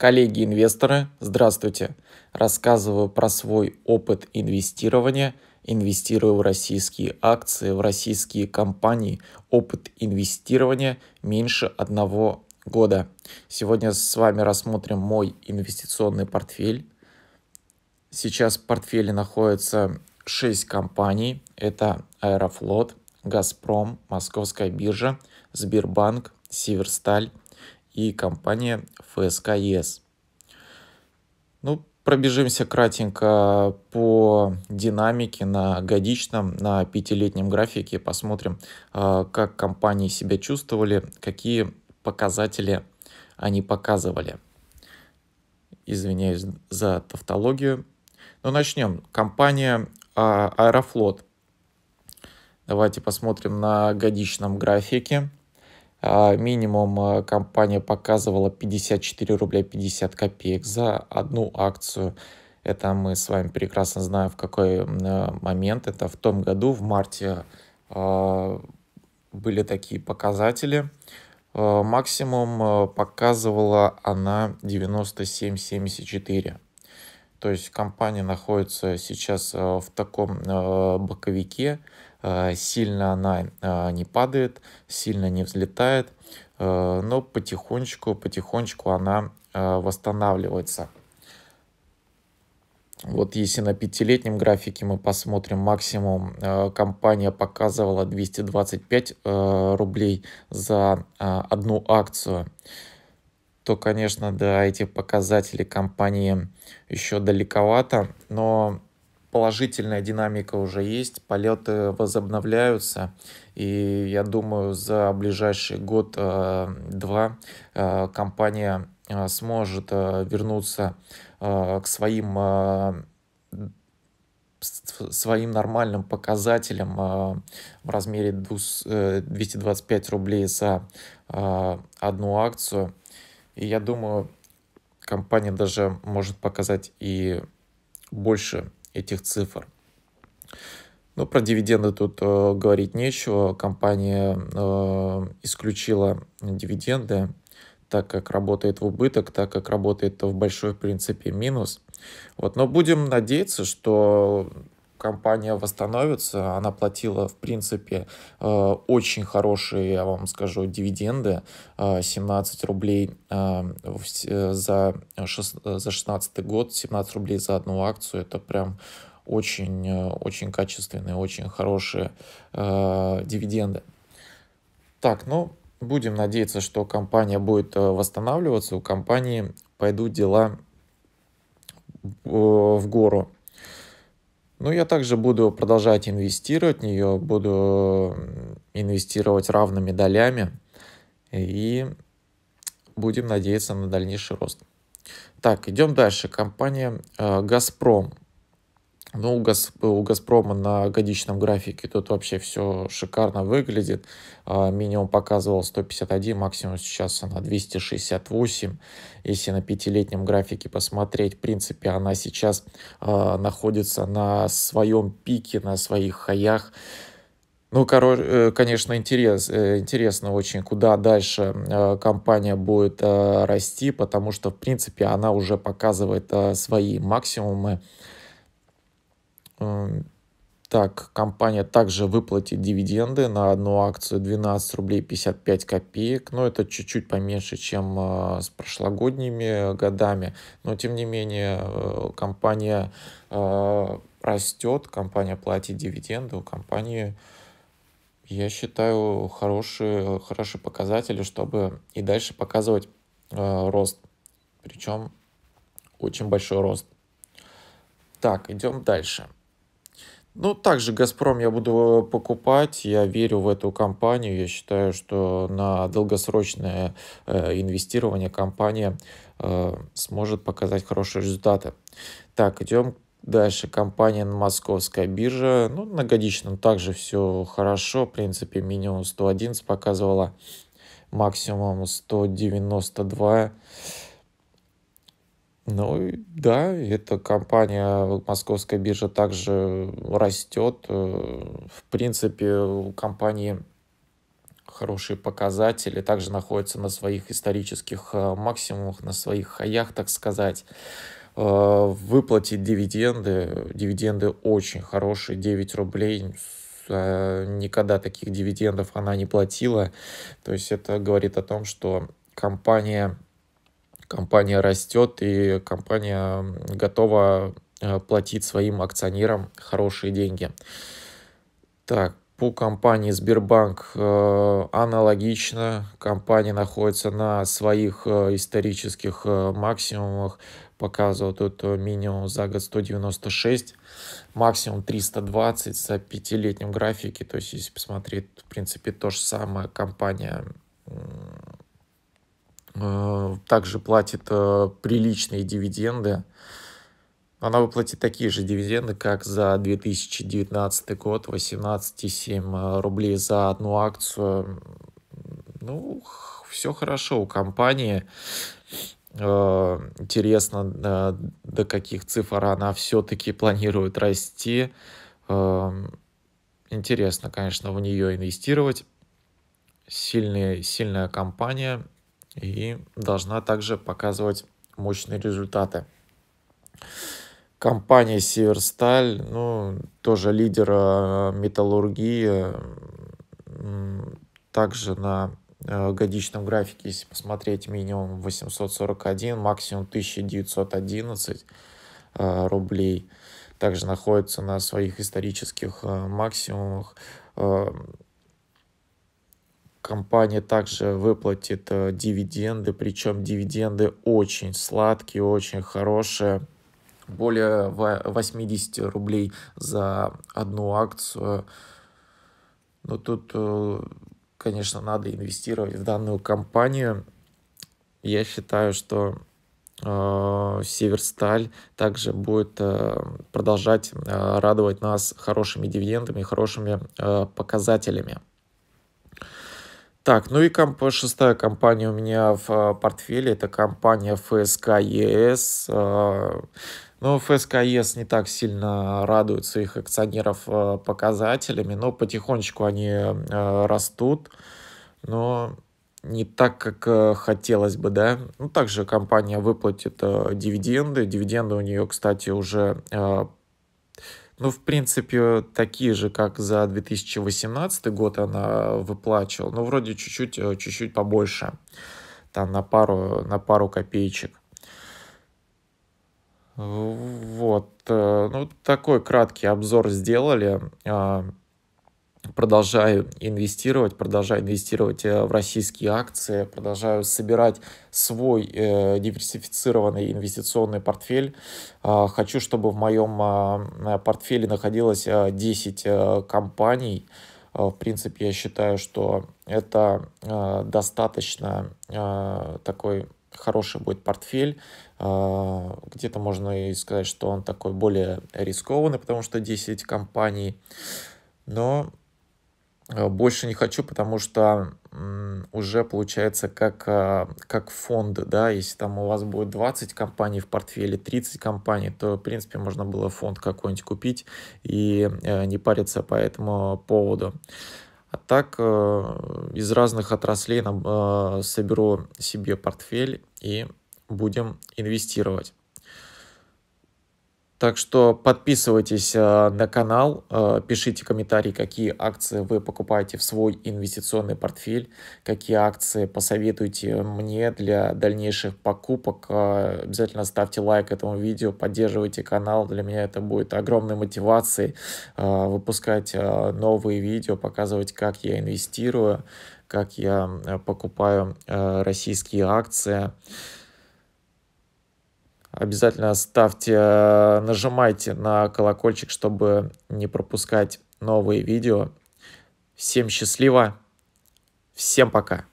Коллеги-инвесторы, здравствуйте! Рассказываю про свой опыт инвестирования, инвестирую в российские акции, в российские компании, опыт инвестирования меньше одного года. Сегодня с вами рассмотрим мой инвестиционный портфель. Сейчас в портфеле находится 6 компаний. Это Аэрофлот, Газпром, Московская биржа, Сбербанк, Северсталь, и компания ФСК ЕС. E ну, пробежимся кратенько по динамике на годичном, на пятилетнем графике, посмотрим, а, как компании себя чувствовали, какие показатели они показывали. Извиняюсь за тавтологию. Но начнем. Компания а, Аэрофлот. Давайте посмотрим на годичном графике. А минимум а, компания показывала 54 рубля 50 копеек за одну акцию. Это мы с вами прекрасно знаем, в какой э, момент. Это в том году, в марте, а, были такие показатели. Максимум показывала она 97,74. То есть компания находится сейчас в таком боковике, Э, сильно она э, не падает, сильно не взлетает, э, но потихонечку, потихонечку она восстанавливается. Вот если на пятилетнем графике мы посмотрим максимум, компания показывала 225 рублей за одну акцию, то, конечно, да, эти показатели компании еще далековато, но положительная динамика уже есть, полеты возобновляются, и я думаю, за ближайший год-два э, э, компания э, сможет вернуться к своим своим нормальным показателям в размере 225 рублей за одну акцию. И я думаю, компания даже может показать и больше этих цифр. Ну про дивиденды тут э, говорить нечего. Компания э, исключила дивиденды, так как работает в убыток, так как работает в большой, в принципе, минус. Вот. Но будем надеяться, что компания восстановится. Она платила, в принципе, э, очень хорошие, я вам скажу, дивиденды. 17 э, рублей э, за 16 год, 17 рублей за одну акцию. Это прям очень, очень качественные, очень хорошие дивиденды. Так, ну, будем надеяться, что компания будет восстанавливаться. У компании пойдут дела в гору. Ну я также буду продолжать инвестировать в нее, буду инвестировать равными долями и будем надеяться на дальнейший рост. Так, идем дальше. Компания э, «Газпром». Ну, у, Газ, у «Газпрома» на годичном графике тут вообще все шикарно выглядит. А, минимум показывал 151, максимум сейчас она 268. Если на пятилетнем графике посмотреть, в принципе, она сейчас э, находится на своем пике, на своих хаях. Ну, король, э, конечно, интерес, э, интересно очень, куда дальше э, компания будет расти, потому что, в принципе, она уже показывает свои максимумы. Эм, так, компания также выплатит дивиденды на одну акцию 12 рублей 55 копеек, но это чуть-чуть поменьше, чем э, с прошлогодними годами, но тем не менее э, компания э, растет, компания платит дивиденды, у компании, я считаю, хорошие, хорошие показатели, чтобы и дальше показывать рост, причем очень большой рост. Так, идем дальше. Ну, также «Газпром» я буду э, покупать. Я верю в эту компанию. Я считаю, что на долгосрочное э, инвестирование компания э, сможет показать хорошие результаты. Так, идем Дальше компания на московская биржа. Ну, на годичном также все хорошо. В принципе, минимум 111 показывала, максимум 192. Ну да, эта компания Московская биржа также растет. Э, в принципе, у компании хорошие показатели, также находятся на своих исторических э, максимумах, на своих хаях, так сказать. Э, выплатить дивиденды, дивиденды очень хорошие, 9 рублей, никогда таких дивидендов она не платила. То есть это говорит о том, что компания компания растет, и компания готова э, платить своим акционерам хорошие деньги. Так, по компании Сбербанк э, аналогично. Компания находится на своих э, исторических максимумах. Показывал тут минимум за год 196, максимум 320 за пятилетнем графике. То есть, если посмотреть, в принципе, то же самое компания Э, также платит э, приличные дивиденды. Она выплатит такие же дивиденды, как за 2019 год, 18,7 рублей за одну акцию. Ну, все хорошо у компании. Э, интересно, до каких цифр она все-таки планирует расти. Интересно, конечно, в нее инвестировать. Сильная, сильная компания, и должна также показывать мощные результаты. Компания «Северсталь», ну, тоже лидер э, металлургии, также на э, годичном графике, если посмотреть, минимум 841, максимум 1911 э, рублей. Также находится на своих исторических максимумах. Компания также выплатит э, дивиденды, причем дивиденды очень сладкие, очень хорошие. Более 80 рублей за одну акцию. Но тут, э, конечно, надо инвестировать в данную компанию. Я считаю, что э, Северсталь также будет продолжать радовать нас хорошими дивидендами хорошими показателями. Так, ну и комп шестая компания у меня в э, портфеле, это компания ФСК ЕС. E э, ну, ФСК ЕС e не так сильно радует своих акционеров э, показателями, но потихонечку они растут, но не так, как хотелось бы, да. Ну, также компания выплатит дивиденды. Дивиденды у нее, кстати, уже ну, в принципе, такие же, как за 2018 год она выплачивала, но вроде чуть-чуть, э, чуть-чуть побольше, там на пару, на пару копеечек. Вот, э, ну, такой краткий обзор сделали. А, продолжаю инвестировать, продолжаю инвестировать э, в российские акции, продолжаю собирать свой э, диверсифицированный инвестиционный портфель. А, хочу, чтобы в моем а, портфеле находилось 10 а, э, компаний. В принципе, я считаю, что это достаточно такой хороший будет портфель. Где-то можно и сказать, что он такой более рискованный, потому что 10 компаний. Но Э, больше не хочу, потому что уже получается как, э, как фонд, да, если там у вас будет 20 компаний в портфеле, 30 компаний, то, в принципе, можно было фонд какой-нибудь купить и э, не париться по этому поводу. А так из разных отраслей соберу себе портфель и будем инвестировать. Так что подписывайтесь э, на канал, э, пишите комментарии, какие акции вы покупаете в свой инвестиционный портфель, какие акции посоветуете мне для дальнейших покупок. Э, обязательно ставьте лайк этому видео, поддерживайте канал. Для меня это будет огромной мотивацией выпускать новые видео, показывать, как я инвестирую, как я покупаю российские акции. Обязательно ставьте, э, нажимайте на колокольчик, чтобы не пропускать новые видео. Всем счастливо, всем пока.